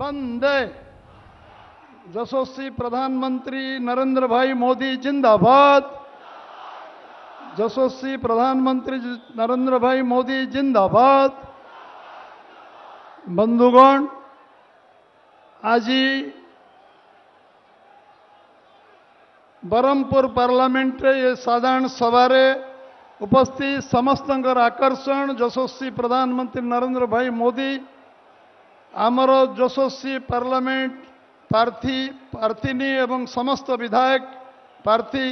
बंदे जसोसी प्रधानमंत्री नरेंद्र भाई मोदी जिंदाबाद जसोसी प्रधानमंत्री नरेंद्र भाई मोदी जिंदाबाद बंधुगण आज बरमपुर ये साधारण सवार उपस्थित समस्त आकर्षण जसोस्वी प्रधानमंत्री नरेंद्र भाई मोदी ଆମର ଯଶସ୍ୱୀ ପାର୍ଲାମେଣ୍ଟ ପ୍ରାର୍ଥୀ ପ୍ରାର୍ଥିନୀ ଏବଂ ସମସ୍ତ ବିଧାୟକ ପ୍ରାର୍ଥୀ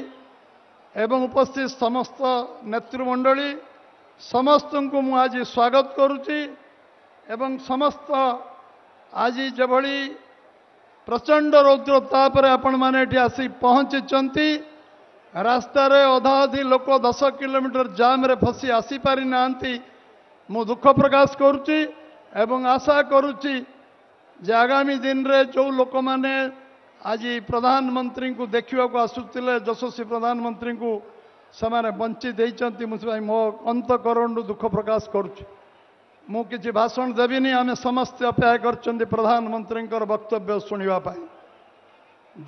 ଏବଂ ଉପସ୍ଥିତ ସମସ୍ତ ନେତୃମଣ୍ଡଳୀ ସମସ୍ତଙ୍କୁ ମୁଁ ଆଜି ସ୍ୱାଗତ କରୁଛି ଏବଂ ସମସ୍ତ ଆଜି ଯେଭଳି ପ୍ରଚଣ୍ଡ ରୌଦ୍ର ତାପରେ ଆପଣମାନେ ଏଠି ଆସି ପହଞ୍ଚିଛନ୍ତି ରାସ୍ତାରେ ଅଧାଅଧି ଲୋକ ଦଶ କିଲୋମିଟର ଜାମ୍ରେ ଫସି ଆସିପାରିନାହାନ୍ତି ମୁଁ ଦୁଃଖ ପ୍ରକାଶ କରୁଛି এবং আশা করুছি যে আগামী দিনে যে লোক মানে আজ প্রধানমন্ত্রী দেখা আসুলে যশস্বী প্রধানমন্ত্রী সেমানে বঞ্চি দিয়েছেন মো অন্তকরণ দুঃখ প্রকাশ করছি মু কিছু ভাষণ দেবিনি আমি সমস্তে অপেক্ষা করছেন প্রধানমন্ত্রীঙ্কর বক্তব্য শুণবা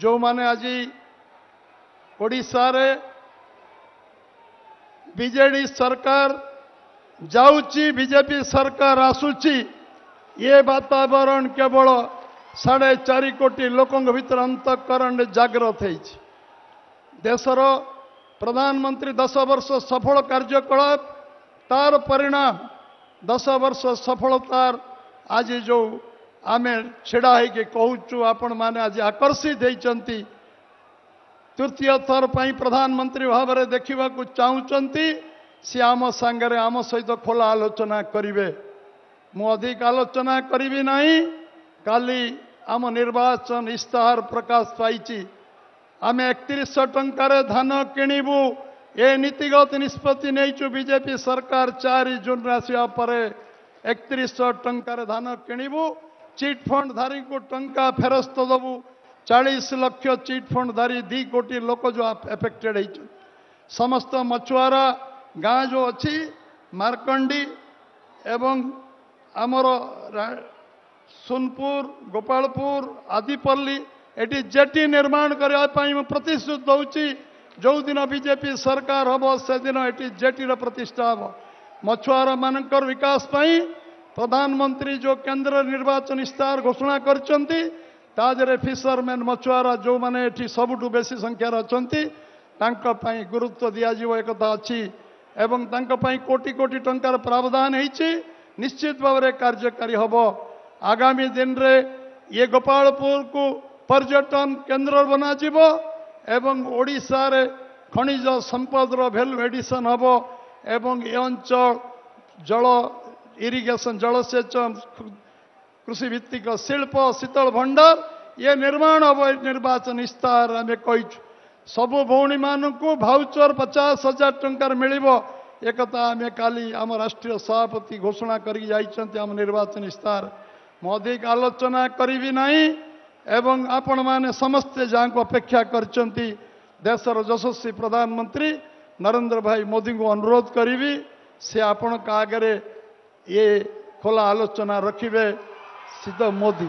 जो माने आज ओडार बीजेडी सरकार जाऊँगी सरकार आसुची ये बातावरण केवल साढ़े चार कोटी लोकों भितर अंतकरण जग्रत हो देशर प्रधानमंत्री दस वर्ष सफल कार्यकलाप तार परिणाम दस वर्ष सफलतार आज जो आम ढड़ा हो कहूँ आपण मैंने आज आकर्षित होती तृतीय थर पर प्रधानमंत्री भाव में देखा चाहती ସିଏ ଆମ ସାଙ୍ଗରେ ଆମ ସହିତ ଖୋଲା ଆଲୋଚନା କରିବେ ମୁଁ ଅଧିକ ଆଲୋଚନା କରିବି ନାହିଁ କାଲି ଆମ ନିର୍ବାଚନ ଇସ୍ତାହାର ପ୍ରକାଶ ପାଇଛି ଆମେ ଏକତିରିଶ ଟଙ୍କାରେ ଧାନ କିଣିବୁ ଏ ନୀତିଗତ ନିଷ୍ପତ୍ତି ନେଇଛୁ ବିଜେପି ସରକାର ଚାରି ଜୁନ୍ରେ ଆସିବା ପରେ ଏକତିରିଶ ଟଙ୍କାରେ ଧାନ କିଣିବୁ ଚିଟ୍ ଫଣ୍ଡ ଧାରୀଙ୍କୁ ଟଙ୍କା ଫେରସ୍ତ ଦେବୁ ଚାଳିଶ ଲକ୍ଷ ଚିଟ୍ ଫଣ୍ଡ ଚିଟ୍ଫଣ୍ଡଧାରୀ ଦୁଇ କୋଟି ଲୋକ ଯେଉଁ ଏଫେକ୍ଟେଡ଼୍ ହେଇଛନ୍ତି ସମସ୍ତ ମଛୁଆରା ଗାଁ ଯେଉଁ ଅଛି ମାର୍କଣ୍ଡି ଏବଂ ଆମର ସୋନପୁର ଗୋପାଳପୁର ଆଦିପଲ୍ଲୀ ଏଠି ଜେଟି ନିର୍ମାଣ କରିବା ପାଇଁ ମୁଁ ପ୍ରତିଶ୍ରୁତି ଦେଉଛି ଯେଉଁଦିନ ବିଜେପି ସରକାର ହେବ ସେଦିନ ଏଠି ଜେଟିର ପ୍ରତିଷ୍ଠା ହେବ ମଛୁଆରମାନଙ୍କର ବିକାଶ ପାଇଁ ପ୍ରଧାନମନ୍ତ୍ରୀ ଯେଉଁ କେନ୍ଦ୍ର ନିର୍ବାଚନ ଇସ୍ତାହାର ଘୋଷଣା କରିଛନ୍ତି ତା ଦେହରେ ଫିସରମ୍ୟାନ୍ ମଛୁଆର ଯେଉଁମାନେ ଏଠି ସବୁଠୁ ବେଶୀ ସଂଖ୍ୟାରେ ଅଛନ୍ତି ତାଙ୍କ ପାଇଁ ଗୁରୁତ୍ୱ ଦିଆଯିବ ଏକଥା ଅଛି এবং তনক পই কোটি কোটি টংকার প্রাবধান হেইচি নিশ্চিত বওরে কার্যকারী হব আগামী দিনরে ইয়ে গোপালপুর কু পর্যটন কেন্দ্র বনাজিবো এবং ওড়িশার খনিজ সম্পদৰ ভেল এডিশন হব এবং ই অঞ্চল জল ইরিগেশন জলছে কৃষি ভিত্তিক শিল্প শীতল ভান্ডার ই নির্মাণ অবয়ত নির্বাসন স্তৰ মে কইচ ସବୁ ଭଉଣୀମାନଙ୍କୁ ଭାଉଚର ପଚାଶ ହଜାର ଟଙ୍କାର ମିଳିବ ଏକଥା ଆମେ କାଲି ଆମ ରାଷ୍ଟ୍ରୀୟ ସଭାପତି ଘୋଷଣା କରିକି ଯାଇଛନ୍ତି ଆମ ନିର୍ବାଚନୀ ସ୍ଥାନ ମୁଁ ଅଧିକ ଆଲୋଚନା କରିବି ନାହିଁ ଏବଂ ଆପଣମାନେ ସମସ୍ତେ ଯାହାଙ୍କୁ ଅପେକ୍ଷା କରିଛନ୍ତି ଦେଶର ଯଶସ୍ୱୀ ପ୍ରଧାନମନ୍ତ୍ରୀ ନରେନ୍ଦ୍ର ଭାଇ ମୋଦିଙ୍କୁ ଅନୁରୋଧ କରିବି ସେ ଆପଣଙ୍କ ଆଗରେ ଇଏ ଖୋଲା ଆଲୋଚନା ରଖିବେ ସିଦ୍ଧ ମୋଦି